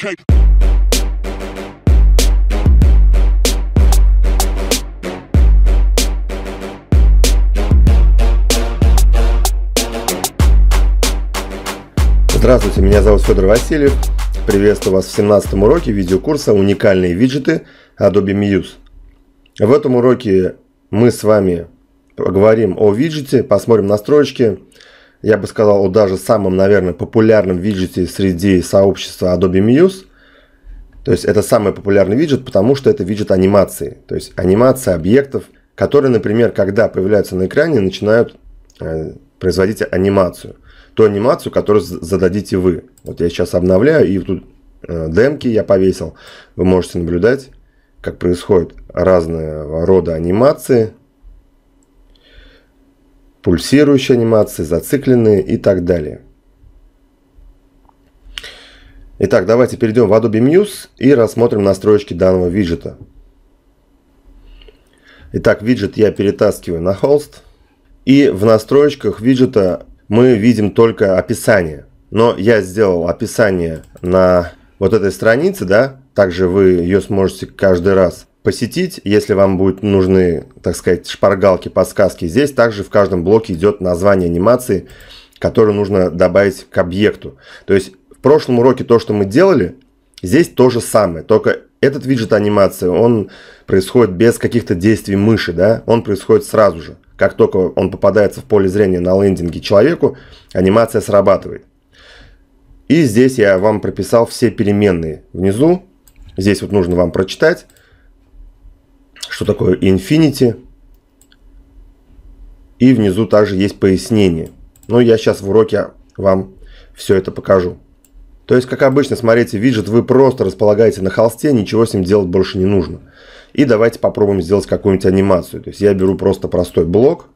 cake. Здравствуйте, меня зовут Федор Васильев. Приветствую вас в 17 уроке видеокурса «Уникальные виджеты Adobe Muse». В этом уроке мы с вами поговорим о виджете, посмотрим настройки, я бы сказал, даже самым, наверное, популярным виджете среди сообщества Adobe Muse. То есть это самый популярный виджет, потому что это виджет анимации. То есть анимация объектов, которые, например, когда появляются на экране, начинают э, производить анимацию. Ту анимацию, которую зададите вы. Вот я сейчас обновляю, и тут э, демки я повесил. Вы можете наблюдать, как происходят разного рода анимации пульсирующие анимации, зацикленные и так далее. Итак, давайте перейдем в Adobe Muse и рассмотрим настройки данного виджета. Итак, виджет я перетаскиваю на холст. И в настройках виджета мы видим только описание. Но я сделал описание на вот этой странице, да, также вы ее сможете каждый раз посетить, если вам будут нужны, так сказать, шпаргалки, подсказки. Здесь также в каждом блоке идет название анимации, которую нужно добавить к объекту. То есть в прошлом уроке то, что мы делали, здесь то же самое, только этот виджет анимации, он происходит без каких-то действий мыши, да, он происходит сразу же. Как только он попадается в поле зрения на лендинге человеку, анимация срабатывает. И здесь я вам прописал все переменные внизу. Здесь вот нужно вам прочитать что такое Infinity. И внизу также есть пояснение. Но я сейчас в уроке вам все это покажу. То есть, как обычно, смотрите, виджет вы просто располагаете на холсте, ничего с ним делать больше не нужно. И давайте попробуем сделать какую-нибудь анимацию. То есть я беру просто простой блок.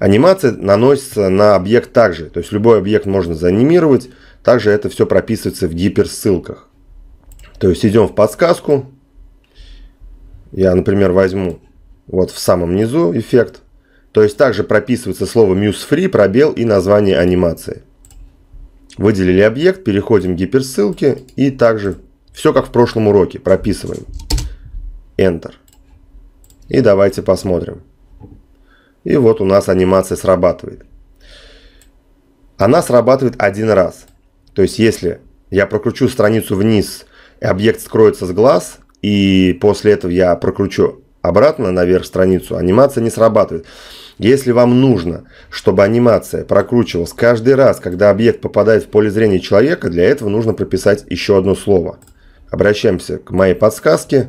Анимация наносится на объект также. То есть любой объект можно заанимировать. Также это все прописывается в гиперссылках. То есть идем в подсказку. Я, например, возьму вот в самом низу эффект. То есть также прописывается слово muse-free, пробел и название анимации. Выделили объект, переходим к гиперссылке и также все как в прошлом уроке, прописываем. Enter. И давайте посмотрим. И вот у нас анимация срабатывает. Она срабатывает один раз. То есть если я прокручу страницу вниз объект скроется с глаз, и после этого я прокручу обратно наверх страницу, анимация не срабатывает. Если вам нужно, чтобы анимация прокручивалась каждый раз, когда объект попадает в поле зрения человека, для этого нужно прописать еще одно слово. Обращаемся к моей подсказке.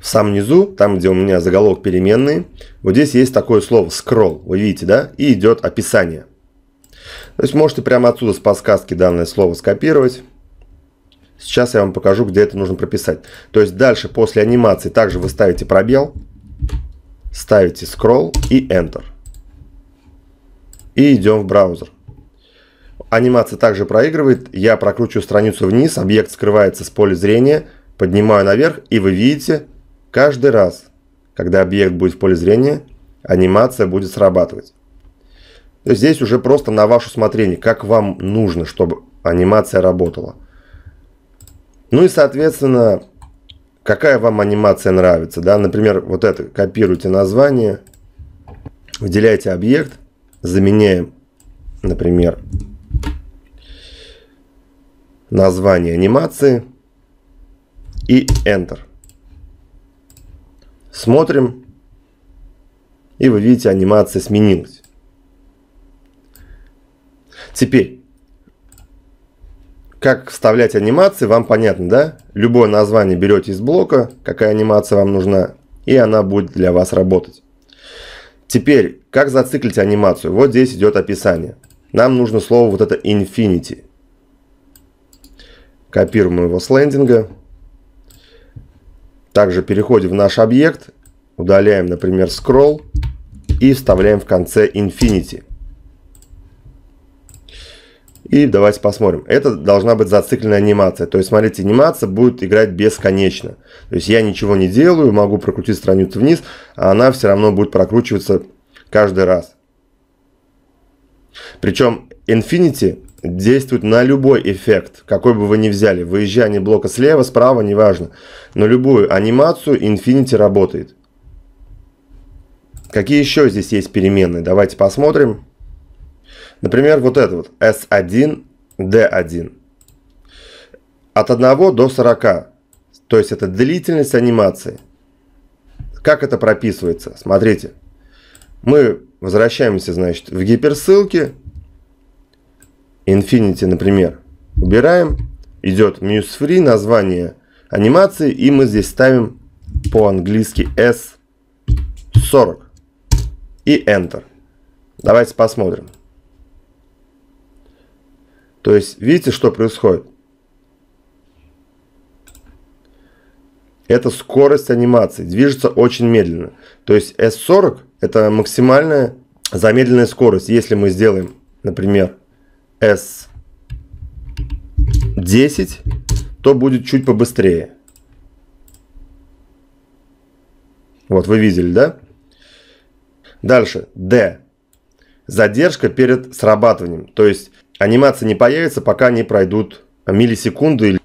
В самом низу, там где у меня заголовок переменные, вот здесь есть такое слово scroll, вы видите, да? И идет описание. То есть можете прямо отсюда с подсказки данное слово скопировать Сейчас я вам покажу, где это нужно прописать. То есть дальше после анимации также вы ставите пробел, ставите scroll и Enter. И идем в браузер. Анимация также проигрывает. Я прокручиваю страницу вниз, объект скрывается с поля зрения, поднимаю наверх, и вы видите, каждый раз, когда объект будет в поле зрения, анимация будет срабатывать. Здесь уже просто на ваше усмотрение, как вам нужно, чтобы анимация работала. Ну и, соответственно, какая вам анимация нравится. Да? Например, вот это, копируйте название, выделяйте объект, заменяем, например, название анимации и Enter. Смотрим, и вы видите, анимация сменилась. Теперь, как вставлять анимации, вам понятно, да? Любое название берете из блока, какая анимация вам нужна, и она будет для вас работать. Теперь, как зациклить анимацию? Вот здесь идет описание. Нам нужно слово вот это Infinity. Копируем его с лендинга. Также переходим в наш объект, удаляем, например, scroll и вставляем в конце Infinity. И давайте посмотрим. Это должна быть зацикленная анимация. То есть, смотрите, анимация будет играть бесконечно. То есть я ничего не делаю, могу прокрутить страницу вниз, а она все равно будет прокручиваться каждый раз. Причем Infinity действует на любой эффект, какой бы вы ни взяли. Выезжание блока слева, справа, неважно. На любую анимацию Infinity работает. Какие еще здесь есть переменные? Давайте посмотрим. Например, вот это вот S1, D1. От 1 до 40. То есть это длительность анимации. Как это прописывается? Смотрите. Мы возвращаемся, значит, в гиперссылки. Infinity, например, убираем. Идет Muse Free, название анимации. И мы здесь ставим по-английски S40. И Enter. Давайте посмотрим. То есть, видите, что происходит? Это скорость анимации, движется очень медленно. То есть S40 это максимальная замедленная скорость. Если мы сделаем, например, S10, то будет чуть побыстрее. Вот вы видели, да? Дальше, D. Задержка перед срабатыванием. То есть анимация не появится, пока не пройдут миллисекунды.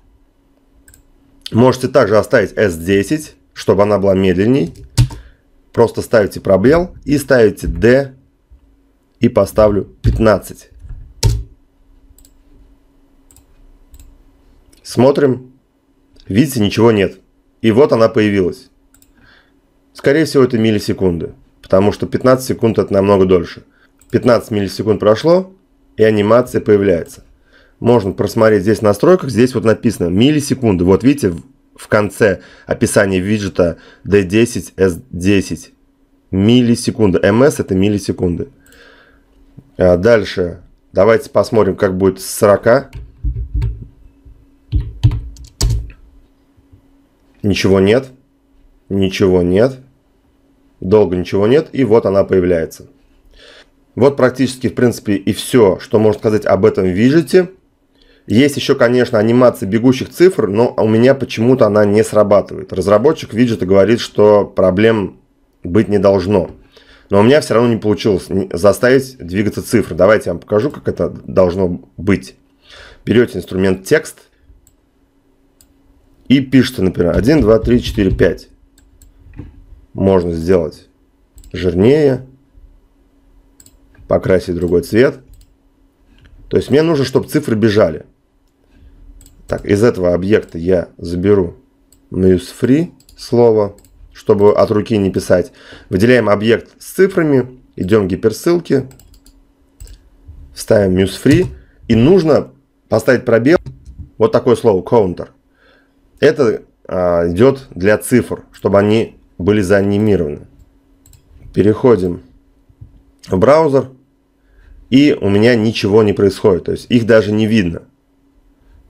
Можете также оставить S10, чтобы она была медленней. Просто ставите пробел и ставите D и поставлю 15. Смотрим. Видите, ничего нет. И вот она появилась. Скорее всего, это миллисекунды, потому что 15 секунд это намного дольше. 15 миллисекунд прошло, и анимация появляется. Можно просмотреть здесь в настройках, здесь вот написано миллисекунды. Вот видите, в конце описания виджета D10, S10. Миллисекунды. MS это миллисекунды. А дальше. Давайте посмотрим, как будет с 40. Ничего нет. Ничего нет. Долго ничего нет. И вот она появляется. Вот практически, в принципе, и все, что можно сказать об этом виджете. Есть еще, конечно, анимация бегущих цифр, но у меня почему-то она не срабатывает. Разработчик виджета говорит, что проблем быть не должно. Но у меня все равно не получилось заставить двигаться цифры. Давайте я вам покажу, как это должно быть. Берете инструмент текст и пишете, например, 1, 2, 3, 4, 5. Можно сделать жирнее покрасить другой цвет. То есть мне нужно, чтобы цифры бежали. Так, из этого объекта я заберу muse слово, чтобы от руки не писать. Выделяем объект с цифрами, идем к гиперссылке, ставим muse и нужно поставить пробел, вот такое слово counter. Это а, идет для цифр, чтобы они были заанимированы. Переходим в браузер, и у меня ничего не происходит, то есть их даже не видно.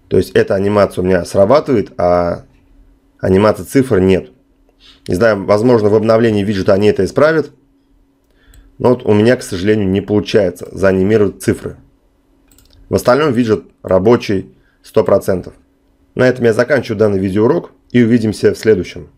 То есть эта анимация у меня срабатывает, а анимации цифр нет. Не знаю, возможно в обновлении виджета они это исправят, но вот у меня, к сожалению, не получается заанимировать цифры. В остальном виджет рабочий 100%. На этом я заканчиваю данный видеоурок и увидимся в следующем.